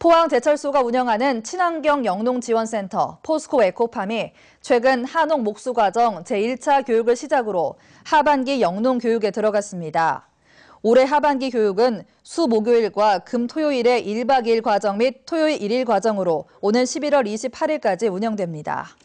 포항제철소가 운영하는 친환경 영농지원센터 포스코 에코팜이 최근 한옥 목수과정 제1차 교육을 시작으로 하반기 영농교육에 들어갔습니다. 올해 하반기 교육은 수 목요일과 금 토요일의 1박 2일 과정 및 토요일 1일 과정으로 오는 11월 28일까지 운영됩니다.